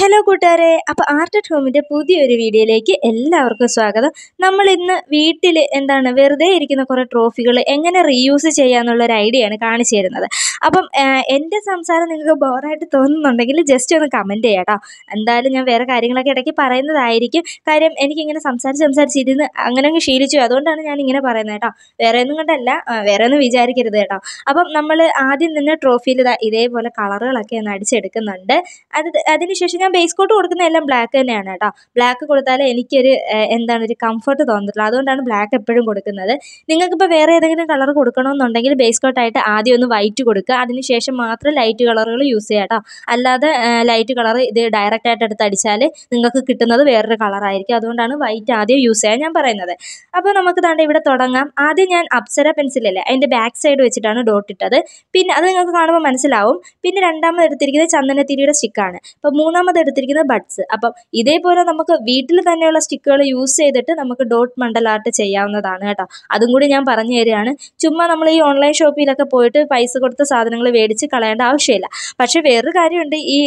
hello കൂട്ടുകാരെ അപ്പോൾ art at ഹോമിൻ്റെ പുതിയൊരു വീഡിയോയിലേക്ക് എല്ലാവർക്കും സ്വാഗതം നമ്മൾ ഇന്ന് വീട്ടിൽ എന്താണ് വെറുതെ ഇരിക്കുന്ന കുറേ ട്രോഫികൾ എങ്ങനെ റീയൂസ് ചെയ്യാമെന്നുള്ളൊരു ഐഡിയയാണ് കാണിച്ചു തരുന്നത് അപ്പം എൻ്റെ സംസാരം നിങ്ങൾക്ക് ബോറായിട്ട് തോന്നുന്നുണ്ടെങ്കിൽ ജസ്റ്റ് ഒന്ന് കമൻറ്റ് ചെയ്യാം എന്തായാലും ഞാൻ വേറെ കാര്യങ്ങളൊക്കെ ഇടയ്ക്ക് പറയുന്നതായിരിക്കും കാര്യം എനിക്കിങ്ങനെ സംസാരിച്ച് സംസാരിച്ച് ഇരുന്ന് അങ്ങനെ അങ്ങ് ശീലിച്ചു അതുകൊണ്ടാണ് ഞാൻ ഇങ്ങനെ പറയുന്നത് കേട്ടോ വേറെ ഒന്നും കൊണ്ടല്ല വേറെ ഒന്നും വിചാരിക്കരുത് കേട്ടോ അപ്പം നമ്മൾ ആദ്യം തന്നെ ട്രോഫിയിൽ ഇതേപോലെ കളറുകളൊക്കെ ഒന്ന് അടിച്ചെടുക്കുന്നുണ്ട് അത് അതിനുശേഷം ഞാൻ ബേസ് കോട്ട് കൊടുക്കുന്ന എല്ലാം ബ്ലാക്ക് തന്നെയാണ് കേട്ടോ ബ്ലാക്ക് കൊടുത്താലേ എനിക്കൊരു എന്താണ് ഒരു കംഫർട്ട് തോന്നിട്ടുള്ളൂ അതുകൊണ്ടാണ് ബ്ലാക്ക് എപ്പോഴും കൊടുക്കുന്നത് നിങ്ങൾക്കിപ്പോൾ വേറെ ഏതെങ്കിലും കളർ കൊടുക്കണമെന്നുണ്ടെങ്കിൽ ബേസ് കോട്ടായിട്ട് ആദ്യം ഒന്ന് വൈറ്റ് കൊടുക്കുക അതിനുശേഷം മാത്രം ലൈറ്റ് കളറുകൾ യൂസ് ചെയ്യാം കേട്ടോ അല്ലാതെ ലൈറ്റ് കളർ ഇത് ആയിട്ട് എടുത്ത് അടിച്ചാൽ നിങ്ങൾക്ക് കിട്ടുന്നത് വേറൊരു കളറായിരിക്കും അതുകൊണ്ടാണ് വൈറ്റ് ആദ്യം യൂസ് ചെയ്യാൻ ഞാൻ പറയുന്നത് അപ്പോൾ നമുക്ക് താണ്ട് ഇവിടെ തുടങ്ങാം ആദ്യം ഞാൻ അപ്സര പെൻസിലല്ലേ അതിൻ്റെ ബാക്ക് സൈഡ് വെച്ചിട്ടാണ് ഡോട്ട് ഇട്ടത് പിന്നെ അത് നിങ്ങൾക്ക് കാണുമ്പോൾ മനസ്സിലാവും പിന്നെ രണ്ടാമത് എടുത്തിരിക്കുന്നത് ചന്ദനത്തിരിയുടെ സ്റ്റിക്കാണ് അപ്പോൾ മൂന്നാമത് രണ്ടാമത് എടുത്തിരിക്കുന്നത് ബഡ്സ് അപ്പം ഇതേപോലെ നമുക്ക് വീട്ടിൽ തന്നെയുള്ള സ്റ്റിക്കുകൾ യൂസ് ചെയ്തിട്ട് നമുക്ക് ഡോട്ട് മണ്ടൽ ആർട്ട് ചെയ്യാവുന്നതാണ് കേട്ടോ അതും കൂടി ഞാൻ പറഞ്ഞു തരികയാണ് ചുമ്മാ നമ്മൾ ഈ ഓൺലൈൻ ഷോപ്പിലൊക്കെ പോയിട്ട് പൈസ കൊടുത്ത സാധനങ്ങൾ വേടിച്ച് കളയേണ്ട ആവശ്യമില്ല പക്ഷേ വേറൊരു കാര്യമുണ്ട് ഈ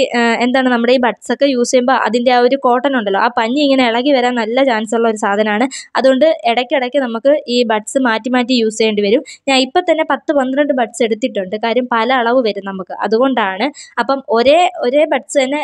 എന്താണ് നമ്മുടെ ഈ ബഡ്സൊക്കെ യൂസ് ചെയ്യുമ്പോൾ അതിൻ്റെ ആ ഒരു കോട്ടൺ ഉണ്ടല്ലോ ആ പഞ്ഞി ഇങ്ങനെ ഇളകി വരാൻ നല്ല ചാൻസ് ഉള്ള ഒരു സാധനമാണ് അതുകൊണ്ട് ഇടയ്ക്കിടയ്ക്ക് നമുക്ക് ഈ ബഡ്സ് മാറ്റി മാറ്റി യൂസ് ചെയ്യേണ്ടി വരും ഞാൻ ഇപ്പം തന്നെ പത്ത് പന്ത്രണ്ട് ബഡ്സ് എടുത്തിട്ടുണ്ട് കാര്യം പല അളവ് വരും നമുക്ക് അതുകൊണ്ടാണ് അപ്പം ഒരേ ഒരേ ബഡ്സ് തന്നെ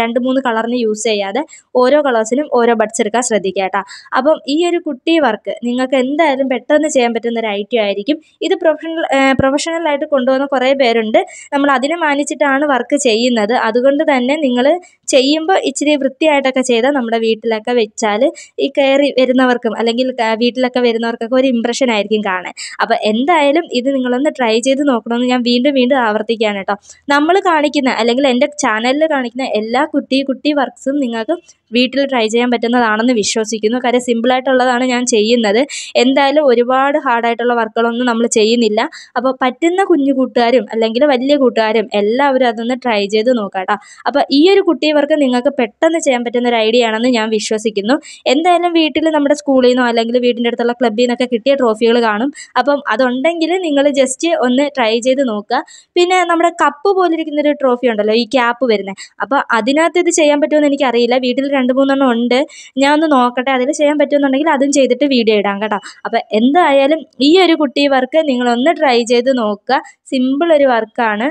രണ്ട് മൂന്ന് കളറിന് യൂസ് ചെയ്യാതെ ഓരോ കളേഴ്സിലും ഓരോ ബഡ്സ് എടുക്കാൻ ശ്രദ്ധിക്കുക കേട്ടോ അപ്പം ഈ ഒരു കുട്ടി വർക്ക് നിങ്ങൾക്ക് എന്തായാലും പെട്ടെന്ന് ചെയ്യാൻ പറ്റുന്ന ഒരു ഐറ്റം ആയിരിക്കും ഇത് പ്രൊഫഷണൽ പ്രൊഫഷണലായിട്ട് കൊണ്ടുവന്ന കുറേ പേരുണ്ട് നമ്മൾ അതിനെ മാനിച്ചിട്ടാണ് വർക്ക് ചെയ്യുന്നത് അതുകൊണ്ട് തന്നെ നിങ്ങൾ ചെയ്യുമ്പോൾ ഇച്ചിരി വൃത്തിയായിട്ടൊക്കെ ചെയ്താൽ നമ്മുടെ വീട്ടിലൊക്കെ വെച്ചാൽ ഈ കയറി വരുന്നവർക്കും അല്ലെങ്കിൽ വീട്ടിലൊക്കെ വരുന്നവർക്കൊക്കെ ഒരു ഇമ്പ്രഷൻ ആയിരിക്കും കാണാൻ അപ്പോൾ എന്തായാലും ഇത് നിങ്ങളൊന്ന് ട്രൈ ചെയ്ത് നോക്കണമെന്ന് ഞാൻ വീണ്ടും വീണ്ടും ആവർത്തിക്കുകയാണ് കേട്ടോ നമ്മൾ കാണിക്കുന്ന അല്ലെങ്കിൽ എൻ്റെ ചാനലിൽ കാണിക്കുന്ന എല്ലാ കുട്ടി കുട്ടി വർക്ക്സും നിങ്ങൾക്ക് വീട്ടിൽ ട്രൈ ചെയ്യാൻ പറ്റുന്നതാണെന്ന് വിശ്വസിക്കുന്നു കാര്യം സിമ്പിളായിട്ടുള്ളതാണ് ഞാൻ ചെയ്യുന്നത് എന്തായാലും ഒരുപാട് ഹാർഡായിട്ടുള്ള വർക്കുകളൊന്നും നമ്മൾ ചെയ്യുന്നില്ല അപ്പോൾ പറ്റുന്ന കുഞ്ഞു കൂട്ടുകാരും അല്ലെങ്കിൽ വലിയ കൂട്ടുകാരും എല്ലാവരും അതൊന്ന് ട്രൈ ചെയ്ത് നോക്കാം കേട്ടോ അപ്പോൾ ഈ ഒരു കുട്ടി വർക്ക് നിങ്ങൾക്ക് പെട്ടെന്ന് ചെയ്യാൻ പറ്റുന്ന ഒരു ഐഡിയ ആണെന്ന് ഞാൻ വിശ്വസിക്കുന്നു എന്തായാലും വീട്ടിൽ നമ്മുടെ സ്കൂളിൽ നിന്നോ അല്ലെങ്കിൽ വീടിൻ്റെ അടുത്തുള്ള ക്ലബിൽ നിന്നൊക്കെ കിട്ടിയ ട്രോഫികൾ കാണും അപ്പം അതുണ്ടെങ്കിൽ നിങ്ങൾ ജസ്റ്റ് ഒന്ന് ട്രൈ ചെയ്ത് നോക്കുക പിന്നെ നമ്മുടെ കപ്പ് പോലിരിക്കുന്ന ഒരു ട്രോഫി ഉണ്ടല്ലോ ഈ ക്യാപ്പ് വരുന്നത് അപ്പോൾ അതിനകത്ത് ഇത് ചെയ്യാൻ പറ്റുമെന്ന് എനിക്കറിയില്ല വീട്ടിൽ രണ്ട് മൂന്നെണ്ണം ഉണ്ട് ഞാൻ ഒന്ന് നോക്കട്ടെ അതിൽ ചെയ്യാൻ പറ്റുമെന്നുണ്ടെങ്കിൽ അതും ചെയ്തിട്ട് വീഡിയോ ഇടാം കേട്ടോ അപ്പോൾ എന്തായാലും ഈ ഒരു കുട്ടി വർക്ക് നിങ്ങളൊന്ന് ട്രൈ ചെയ്ത് നോക്കുക സിമ്പിൾ ഒരു വർക്കാണ്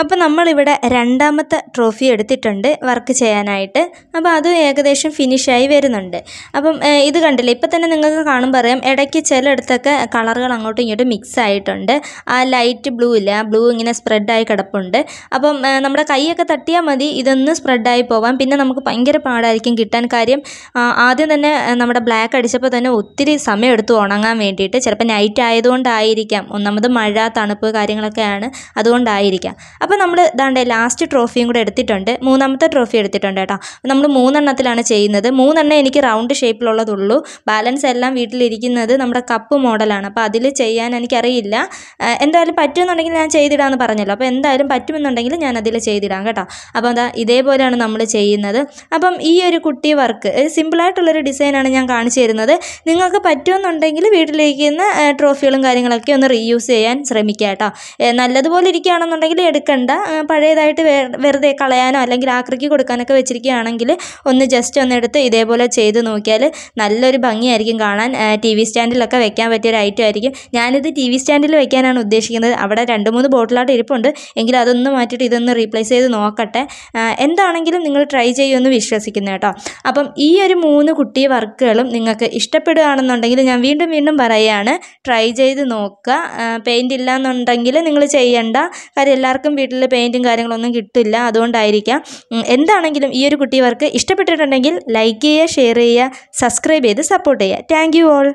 അപ്പോൾ നമ്മളിവിടെ രണ്ടാമത്തെ ട്രോഫി എടുത്തിട്ടുണ്ട് വർക്ക് ചെയ്യാനായിട്ട് അപ്പോൾ അത് ഏകദേശം ഫിനിഷായി വരുന്നുണ്ട് അപ്പം ഇത് കണ്ടില്ലേ ഇപ്പം തന്നെ നിങ്ങൾക്ക് കാണുമ്പോൾ പറയാം ഇടയ്ക്ക് ചിലയിടത്തൊക്കെ കളറുകൾ അങ്ങോട്ടും ഇങ്ങോട്ടും മിക്സ് ആയിട്ടുണ്ട് ആ ലൈറ്റ് ബ്ലൂ ഇല്ല ആ ബ്ലൂ ഇങ്ങനെ സ്പ്രെഡായി കിടപ്പുണ്ട് അപ്പം നമ്മുടെ കൈയൊക്കെ തട്ടിയാൽ മതി ഇതൊന്ന് സ്പ്രെഡായി പോവാം പിന്നെ നമുക്ക് ഭയങ്കര പാടായിരിക്കും കിട്ടാൻ കാര്യം ആദ്യം തന്നെ നമ്മുടെ ബ്ലാക്ക് അടിച്ചപ്പോൾ തന്നെ ഒത്തിരി സമയം എടുത്ത് ഉണങ്ങാൻ വേണ്ടിയിട്ട് ചിലപ്പോൾ നൈറ്റ് ആയതുകൊണ്ടായിരിക്കാം ഒന്നാമത് മഴ തണുപ്പ് കാര്യങ്ങളൊക്കെയാണ് അതുകൊണ്ടായിരിക്കാം അപ്പോൾ നമ്മൾ ഇതാണ്ട് ലാസ്റ്റ് ട്രോഫിയും കൂടെ എടുത്തിട്ടുണ്ട് മൂന്നാമത്തെ ട്രോഫി എടുത്തിട്ടുണ്ട് കേട്ടോ നമ്മൾ മൂന്നെണ്ണത്തിലാണ് ചെയ്യുന്നത് മൂന്നെണ്ണം എനിക്ക് റൗണ്ട് ഷേപ്പിലുള്ളതുള്ളൂ ബാലൻസ് എല്ലാം വീട്ടിലിരിക്കുന്നത് നമ്മുടെ കപ്പ് മോഡലാണ് അപ്പോൾ അതിൽ ചെയ്യാൻ എനിക്കറിയില്ല എന്തായാലും പറ്റുമെന്നുണ്ടെങ്കിൽ ഞാൻ ചെയ്തിടാമെന്ന് പറഞ്ഞല്ലോ അപ്പോൾ എന്തായാലും പറ്റുമെന്നുണ്ടെങ്കിൽ ഞാൻ അതിൽ ചെയ്തിടാം കേട്ടോ അപ്പോൾ അതാ ഇതേപോലെയാണ് നമ്മൾ ചെയ്യുന്നത് അപ്പം ഈ ഒരു കുട്ടി വർക്ക് സിമ്പിളായിട്ടുള്ളൊരു ഡിസൈനാണ് ഞാൻ കാണിച്ചു തരുന്നത് നിങ്ങൾക്ക് പറ്റുമെന്നുണ്ടെങ്കിൽ വീട്ടിലിരിക്കുന്ന ട്രോഫികളും കാര്യങ്ങളൊക്കെ ഒന്ന് റീയൂസ് ചെയ്യാൻ ശ്രമിക്കാം കേട്ടോ നല്ലതുപോലെ ഇരിക്കുകയാണെന്നുണ്ടെങ്കിൽ എടുക്കണം വെക്കണ്ട പഴയതായിട്ട് വെറുതെ കളയാനോ അല്ലെങ്കിൽ ആക്രിക്ക് കൊടുക്കാനൊക്കെ വെച്ചിരിക്കുകയാണെങ്കിൽ ഒന്ന് ജസ്റ്റ് ഒന്നെടുത്ത് ഇതേപോലെ ചെയ്ത് നോക്കിയാൽ നല്ലൊരു ഭംഗിയായിരിക്കും കാണാൻ ടി വി സ്റ്റാൻഡിലൊക്കെ വെക്കാൻ പറ്റിയ ഒരു ഐറ്റം ആയിരിക്കും ഞാനിത് ടി വി സ്റ്റാൻഡിൽ വെക്കാനാണ് ഉദ്ദേശിക്കുന്നത് അവിടെ രണ്ട് മൂന്ന് ബോട്ടിലായിട്ട് ഇരിപ്പുണ്ട് എങ്കിൽ അതൊന്ന് മാറ്റിയിട്ട് ഇതൊന്ന് റീപ്ലേസ് ചെയ്ത് നോക്കട്ടെ എന്താണെങ്കിലും നിങ്ങൾ ട്രൈ ചെയ്യുമെന്ന് വിശ്വസിക്കുന്നു കേട്ടോ അപ്പം ഈ ഒരു മൂന്ന് കുട്ടി വർക്കുകളും നിങ്ങൾക്ക് ഇഷ്ടപ്പെടുകയാണെന്നുണ്ടെങ്കിൽ ഞാൻ വീണ്ടും വീണ്ടും പറയുകയാണ് ട്രൈ ചെയ്ത് നോക്കുക പെയിൻ്റ് ഇല്ല എന്നുണ്ടെങ്കിൽ നിങ്ങൾ ചെയ്യണ്ട കാര്യം എല്ലാവർക്കും വീട്ടിൽ പെയിൻറ്റും കാര്യങ്ങളൊന്നും കിട്ടില്ല അതുകൊണ്ടായിരിക്കാം എന്താണെങ്കിലും ഈ ഒരു കുട്ടി ഇഷ്ടപ്പെട്ടിട്ടുണ്ടെങ്കിൽ ലൈക്ക് ചെയ്യുക ഷെയർ ചെയ്യുക സബ്സ്ക്രൈബ് ചെയ്ത് സപ്പോർട്ട് ചെയ്യുക താങ്ക് ഓൾ